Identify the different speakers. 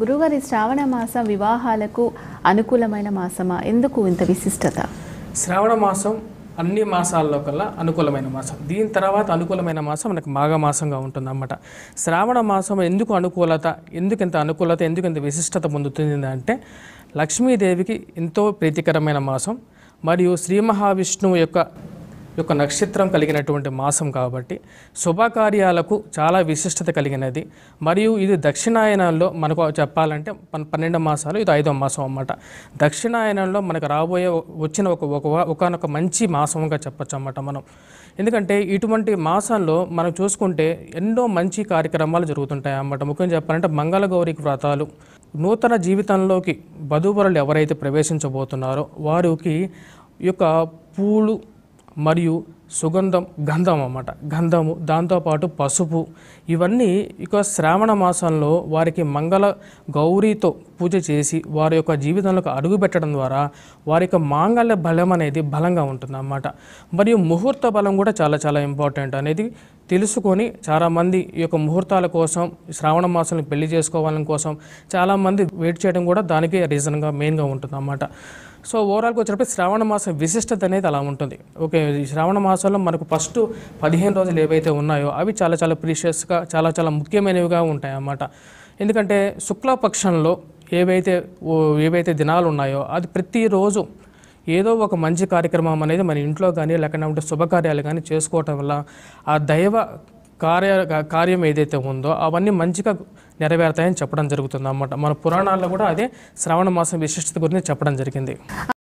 Speaker 1: గురుగారి శ్రావణ మాసం వివాహాలకు అనుకూలమైన మాసమా ఎందుకు ఇంత విశిష్టత శ్రావణ మాసం అన్ని మాసాల్లో కల్లా అనుకూలమైన మాసం దీని తర్వాత అనుకూలమైన మాసం మనకు మాఘమాసంగా ఉంటుంది అన్నమాట శ్రావణ మాసం ఎందుకు అనుకూలత ఎందుకు ఇంత అనుకూలత ఎందుకు ఇంత విశిష్టత పొందుతుంది అంటే లక్ష్మీదేవికి ఎంతో ప్రీతికరమైన మాసం మరియు శ్రీ మహావిష్ణువు యొక్క యొక్క నక్షత్రం కలిగినటువంటి మాసం కాబట్టి శుభకార్యాలకు చాలా విశిష్టత కలిగినది మరియు ఇది దక్షిణాయనంలో మనకు చెప్పాలంటే పన్నెండు మాసాలు ఇది ఐదో మాసం అన్నమాట దక్షిణాయనంలో మనకు రాబోయే వచ్చిన ఒక ఒకనొక మంచి మాసంగా చెప్పచ్చు అన్నమాట మనం ఎందుకంటే ఇటువంటి మాసంలో మనం చూసుకుంటే ఎన్నో మంచి కార్యక్రమాలు జరుగుతుంటాయి అన్నమాట ముఖ్యంగా చెప్పాలంటే మంగళగౌరికి వ్రతాలు నూతన జీవితంలోకి వధూవరులు ఎవరైతే ప్రవేశించబోతున్నారో వారికి యొక్క పూలు మరియు సుగంధం గంధం అన్నమాట గంధము దాంతోపాటు పసుపు ఇవన్నీ ఇక శ్రావణ మాసంలో వారికి మంగళ గౌరీతో పూజ చేసి వారి యొక్క జీవితంలోకి అడుగుపెట్టడం ద్వారా వారి యొక్క మాంగళ్య బలం అనేది బలంగా ఉంటుందన్నమాట మరియు ముహూర్త బలం కూడా చాలా చాలా ఇంపార్టెంట్ అనేది తెలుసుకొని చాలామంది ఈ యొక్క ముహూర్తాల కోసం శ్రావణ మాసాలను పెళ్లి చేసుకోవాలని కోసం చాలామంది వెయిట్ చేయడం కూడా దానికే రీజన్గా మెయిన్గా ఉంటుంది అన్నమాట సో ఓవరాల్గా వచ్చినప్పుడు శ్రావణ మాసం విశిష్టత అనేది అలా ఉంటుంది ఓకే శ్రావణ మాసంలో మనకు ఫస్ట్ పదిహేను రోజులు ఏవైతే ఉన్నాయో అవి చాలా చాలా ప్రీషియస్గా చాలా చాలా ముఖ్యమైనవిగా ఉంటాయి అన్నమాట ఎందుకంటే శుక్లపక్షంలో ఏవైతే ఏవైతే దినాలు ఉన్నాయో అది ప్రతిరోజు ఏదో ఒక మంచి కార్యక్రమం అనేది మన ఇంట్లో కానీ లేకుండా శుభకార్యాలు కానీ చేసుకోవటం వల్ల ఆ దైవ కార్య కార్యం ఏదైతే ఉందో అవన్నీ మంచిగా నెరవేరుతాయని చెప్పడం జరుగుతుంది అన్నమాట మన పురాణాల్లో కూడా అదే శ్రావణ మాసం విశిష్టత గురించి చెప్పడం జరిగింది